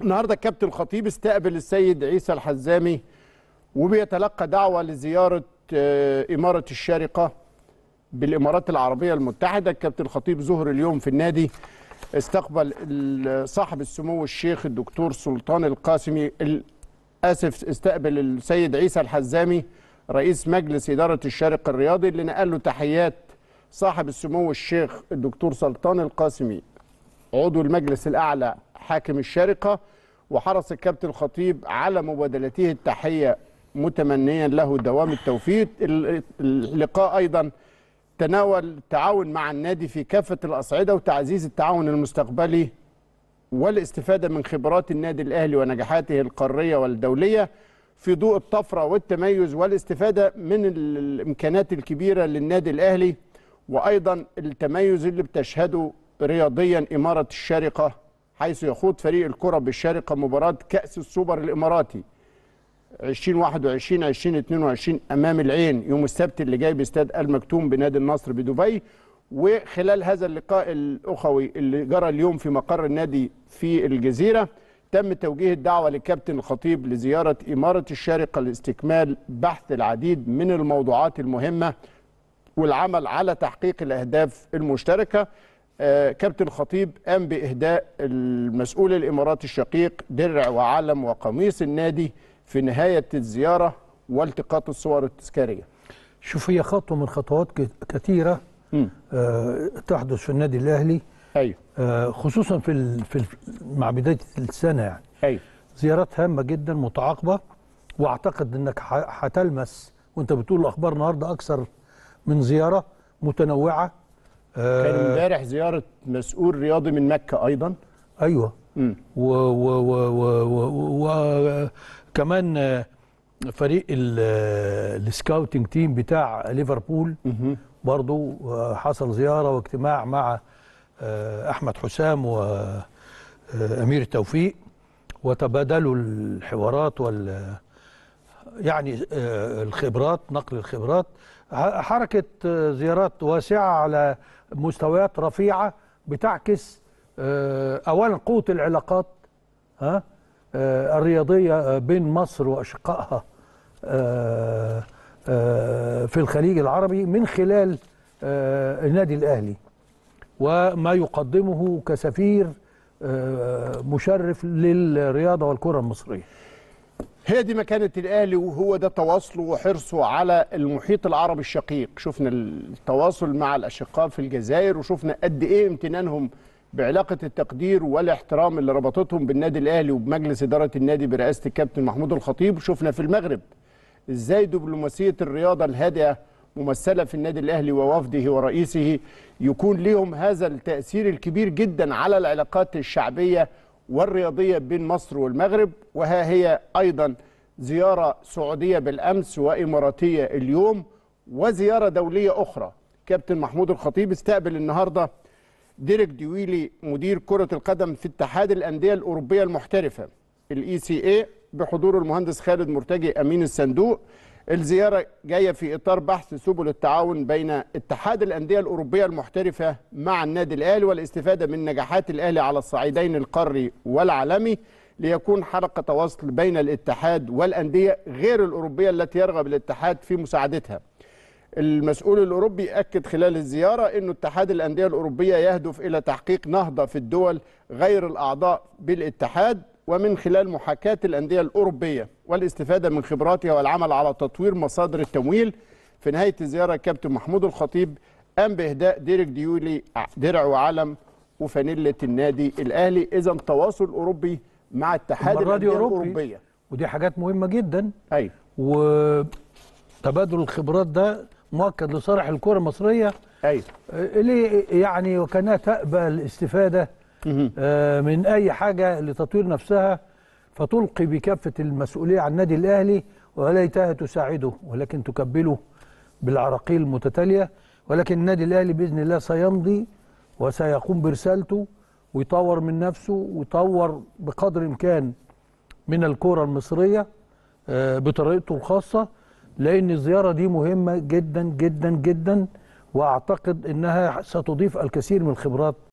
النهارده الكابتن خطيب استقبل السيد عيسى الحزامي وبيتلقى دعوه لزياره آه، اماره الشارقه بالامارات العربيه المتحده الكابتن خطيب ظهر اليوم في النادي استقبل صاحب السمو الشيخ الدكتور سلطان القاسمي اسف استقبل السيد عيسى الحزامي رئيس مجلس اداره الشارقه الرياضي اللي نقل له تحيات صاحب السمو الشيخ الدكتور سلطان القاسمي عضو المجلس الاعلى حاكم الشارقة وحرص الكابتن الخطيب على مبادلته التحية متمنيا له دوام التوفيق اللقاء أيضا تناول التعاون مع النادي في كافة الأصعدة وتعزيز التعاون المستقبلي والاستفادة من خبرات النادي الأهلي ونجاحاته القارية والدولية في ضوء الطفرة والتميز والاستفادة من الإمكانات الكبيرة للنادي الأهلي وأيضا التميز اللي بتشهده رياضيا إمارة الشارقة حيث يخوض فريق الكرة بالشارقة مباراة كأس السوبر الإماراتي 2021 2022 أمام العين يوم السبت اللي جاي باستاد المكتوم بنادي النصر بدبي وخلال هذا اللقاء الأخوي اللي جرى اليوم في مقر النادي في الجزيرة تم توجيه الدعوة للكابتن الخطيب لزيارة إمارة الشارقة لاستكمال بحث العديد من الموضوعات المهمة والعمل على تحقيق الأهداف المشتركة آه، كابتن خطيب قام باهداء المسؤول الاماراتي الشقيق درع وعلم وقميص النادي في نهايه الزياره والتقاط الصور التذكاريه. شوف هي خطوه من خطوات كثيره آه تحدث في النادي الاهلي ايوه آه خصوصا في, ال... في ال... مع بدايه السنه يعني ايوه زيارات هامه جدا متعاقبه واعتقد انك هتلمس وانت بتقول الاخبار النهارده اكثر من زياره متنوعه كان آه، امبارح زياره مسؤول رياضي من مكه ايضا ايوه و و و و و وكمان فريق السكاوتنج تيم بتاع ليفربول برضو حصل زياره واجتماع مع آه، احمد حسام وامير آه، توفيق وتبادلوا الحوارات وال يعني الخبرات نقل الخبرات حركه زيارات واسعه على مستويات رفيعه بتعكس آه، اولا قوه العلاقات ها آه، الرياضيه آه، بين مصر واشقائها في الخليج العربي من خلال النادي الاهلي وما يقدمه كسفير مشرف للرياضه والكره المصريه هي دي مكانة الأهلي وهو ده تواصله وحرصه على المحيط العربي الشقيق شفنا التواصل مع الأشقاء في الجزائر وشفنا قد إيه امتنانهم بعلاقة التقدير والاحترام اللي ربطتهم بالنادي الأهلي وبمجلس إدارة النادي برئاسة الكابتن محمود الخطيب شفنا في المغرب إزاي دبلوماسية الرياضة الهادئة ممثلة في النادي الأهلي ووفده ورئيسه يكون لهم هذا التأثير الكبير جدا على العلاقات الشعبية والرياضية بين مصر والمغرب وها هي أيضا زيارة سعودية بالأمس وإماراتية اليوم وزيارة دولية أخرى كابتن محمود الخطيب استقبل النهاردة ديريك ديويلي مدير كرة القدم في اتحاد الأندية الأوروبية المحترفة الإي سي e إيه بحضور المهندس خالد مرتجي أمين الصندوق الزيارة جاية في إطار بحث سبل التعاون بين اتحاد الأندية الأوروبية المحترفة مع النادي الأهلي والاستفادة من نجاحات الأهلي على الصعيدين القاري والعالمي ليكون حلقة وصل بين الاتحاد والأندية غير الأوروبية التي يرغب الاتحاد في مساعدتها المسؤول الأوروبي أكد خلال الزيارة أن اتحاد الأندية الأوروبية يهدف إلى تحقيق نهضة في الدول غير الأعضاء بالاتحاد ومن خلال محاكاة الأندية الأوروبية والاستفادة من خبراتها والعمل على تطوير مصادر التمويل في نهاية الزيارة الكابتن محمود الخطيب قام بإهداء ديرك ديولي درع وعلم وفانيلة النادي الأهلي إذا تواصل أوروبي مع اتحاد الأندية الأوروبية ودي حاجات مهمة جدا أيوة وتبادل الخبرات ده مؤكد لصالح الكرة المصرية أيوة إيه، اللي يعني وكانها تأبى الاستفادة آه، من أي حاجة لتطوير نفسها فتلقي بكافة المسؤولية عن النادي الأهلي وليتها تساعده ولكن تكبله بالعراقيل المتتالية ولكن النادي الأهلي بإذن الله سيمضي وسيقوم برسالته ويطور من نفسه ويطور بقدر الإمكان من الكرة المصرية آه، بطريقته الخاصة لأن الزيارة دي مهمة جدا جدا جدا وأعتقد أنها ستضيف الكثير من الخبرات